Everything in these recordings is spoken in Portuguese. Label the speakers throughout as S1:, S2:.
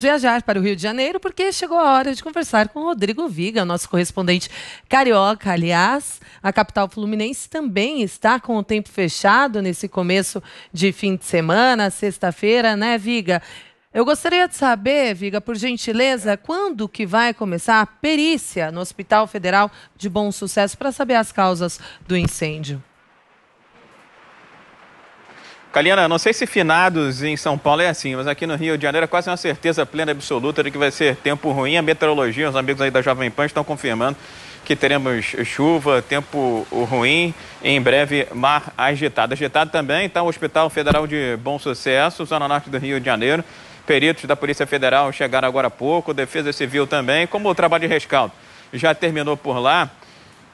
S1: viajar para o Rio de Janeiro porque chegou a hora de conversar com Rodrigo Viga, nosso correspondente carioca. Aliás, a capital fluminense também está com o tempo fechado nesse começo de fim de semana, sexta-feira, né, Viga? Eu gostaria de saber, Viga, por gentileza, quando que vai começar a perícia no Hospital Federal de Bom Sucesso para saber as causas do incêndio?
S2: Kalina, não sei se finados em São Paulo é assim, mas aqui no Rio de Janeiro é quase uma certeza plena absoluta de que vai ser tempo ruim. A meteorologia, os amigos aí da Jovem Pan estão confirmando que teremos chuva, tempo ruim, em breve mar agitado. Agitado também está o Hospital Federal de Bom Sucesso, Zona Norte do Rio de Janeiro. Peritos da Polícia Federal chegaram agora há pouco, Defesa Civil também, como o trabalho de rescaldo já terminou por lá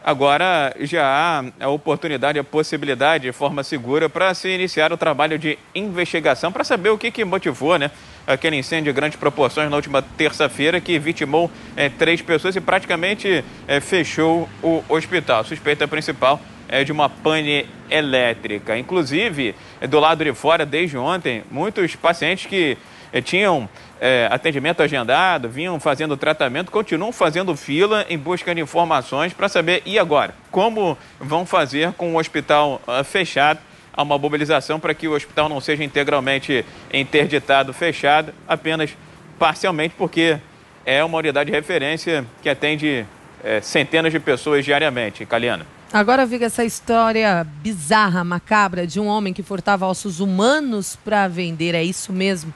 S2: agora já há a oportunidade, a possibilidade, de forma segura, para se iniciar o trabalho de investigação, para saber o que, que motivou né, aquele incêndio de grandes proporções na última terça-feira, que vitimou é, três pessoas e praticamente é, fechou o hospital. Suspeita principal é de uma pane elétrica. Inclusive, do lado de fora, desde ontem, muitos pacientes que é, tinham é, atendimento agendado, vinham fazendo tratamento, continuam fazendo fila em busca de informações para saber, e agora? Como vão fazer com o hospital uh, fechado? Há uma mobilização para que o hospital não seja integralmente interditado, fechado, apenas parcialmente, porque é uma unidade de referência que atende é, centenas de pessoas diariamente, Caliana.
S1: Agora fica essa história bizarra, macabra, de um homem que furtava ossos humanos para vender, é isso mesmo?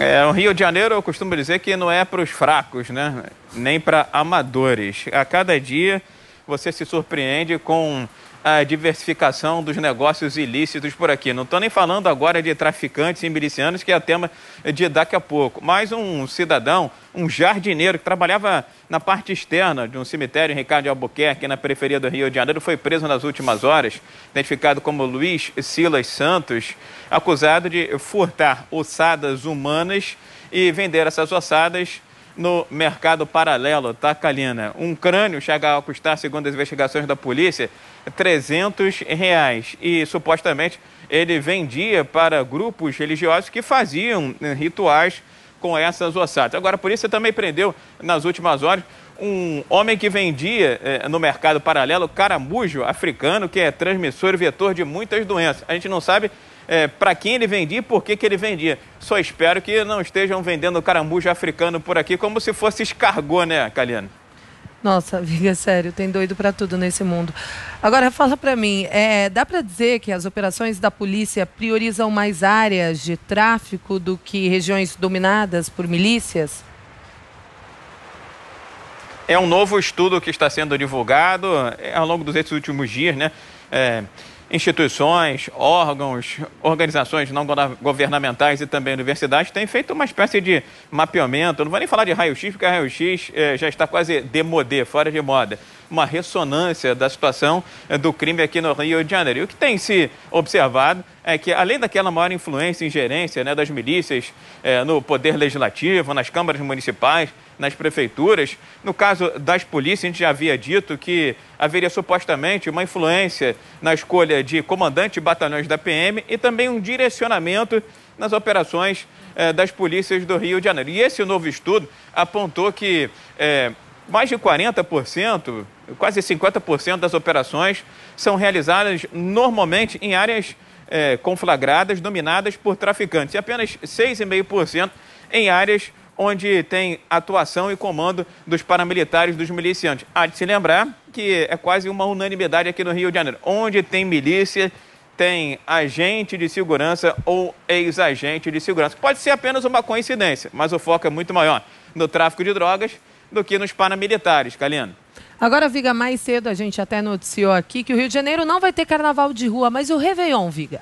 S2: É, o Rio de Janeiro, eu costumo dizer que não é para os fracos, né? Nem para amadores. A cada dia você se surpreende com a diversificação dos negócios ilícitos por aqui. Não estou nem falando agora de traficantes e milicianos, que é tema de daqui a pouco, mas um cidadão, um jardineiro que trabalhava na parte externa de um cemitério em Ricardo de Albuquerque, na periferia do Rio de Janeiro, foi preso nas últimas horas, identificado como Luiz Silas Santos, acusado de furtar ossadas humanas e vender essas ossadas no mercado paralelo, tá, Kalina? Um crânio chega a custar, segundo as investigações da polícia, 300 reais. E supostamente ele vendia para grupos religiosos que faziam né, rituais com essas ossadas. Agora, a polícia também prendeu, nas últimas horas, um homem que vendia eh, no mercado paralelo caramujo africano, que é transmissor e vetor de muitas doenças. A gente não sabe é, para quem ele vendia e por que, que ele vendia. Só espero que não estejam vendendo caramujo africano por aqui como se fosse escargot, né, Caliano?
S1: Nossa, amiga, sério, tem doido para tudo nesse mundo. Agora, fala para mim, é, dá para dizer que as operações da polícia priorizam mais áreas de tráfico do que regiões dominadas por milícias?
S2: É um novo estudo que está sendo divulgado é, ao longo dos últimos dias, né? É, instituições, órgãos, organizações não governamentais e também universidades têm feito uma espécie de mapeamento. não vou nem falar de raio-x, porque raio-x eh, já está quase demodé, fora de moda uma ressonância da situação eh, do crime aqui no Rio de Janeiro. E o que tem se observado é que, além daquela maior influência e ingerência né, das milícias é, no poder legislativo, nas câmaras municipais, nas prefeituras, no caso das polícias, a gente já havia dito que haveria supostamente uma influência na escolha de comandante de batalhões da PM e também um direcionamento nas operações eh, das polícias do Rio de Janeiro. E esse novo estudo apontou que eh, mais de 40%, quase 50% das operações são realizadas normalmente em áreas é, conflagradas, dominadas por traficantes, e apenas 6,5% em áreas onde tem atuação e comando dos paramilitares, dos miliciantes. Há de se lembrar que é quase uma unanimidade aqui no Rio de Janeiro. Onde tem milícia, tem agente de segurança ou ex-agente de segurança. Pode ser apenas uma coincidência, mas o foco é muito maior no tráfico de drogas do que nos paramilitares, Kalina.
S1: Agora, Viga, mais cedo a gente até noticiou aqui que o Rio de Janeiro não vai ter carnaval de rua, mas o Réveillon, Viga?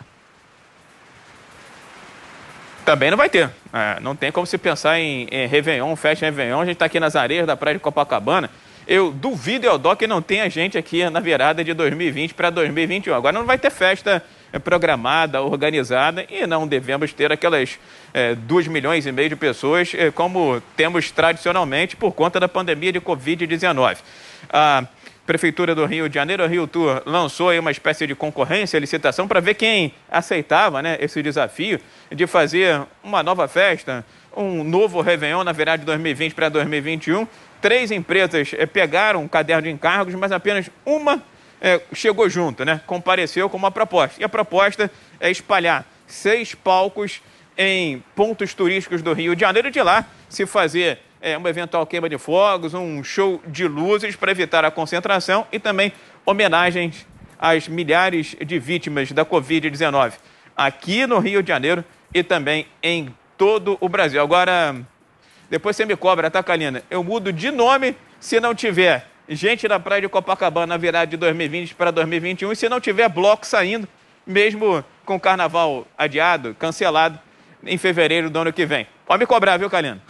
S2: Também não vai ter. É, não tem como se pensar em, em Réveillon, festa em Réveillon. A gente está aqui nas areias da Praia de Copacabana. Eu duvido, Eldó, que não tenha gente aqui na virada de 2020 para 2021. Agora não vai ter festa é programada, organizada, e não devemos ter aquelas é, 2 milhões e meio de pessoas é, como temos tradicionalmente por conta da pandemia de Covid-19. A Prefeitura do Rio de Janeiro, Rio Tour, lançou uma espécie de concorrência, licitação, para ver quem aceitava né, esse desafio de fazer uma nova festa, um novo Réveillon na virada de 2020 para 2021. Três empresas é, pegaram um caderno de encargos, mas apenas uma é, chegou junto, né? compareceu com uma proposta. E a proposta é espalhar seis palcos em pontos turísticos do Rio de Janeiro, de lá se fazer é, uma eventual queima de fogos, um show de luzes para evitar a concentração e também homenagens às milhares de vítimas da Covid-19 aqui no Rio de Janeiro e também em todo o Brasil. Agora, depois você me cobra, tá, Kalina? Eu mudo de nome se não tiver gente na praia de Copacabana na virada de 2020 para 2021. E se não tiver bloco saindo, mesmo com o carnaval adiado, cancelado, em fevereiro do ano que vem. Pode me cobrar, viu, Calino?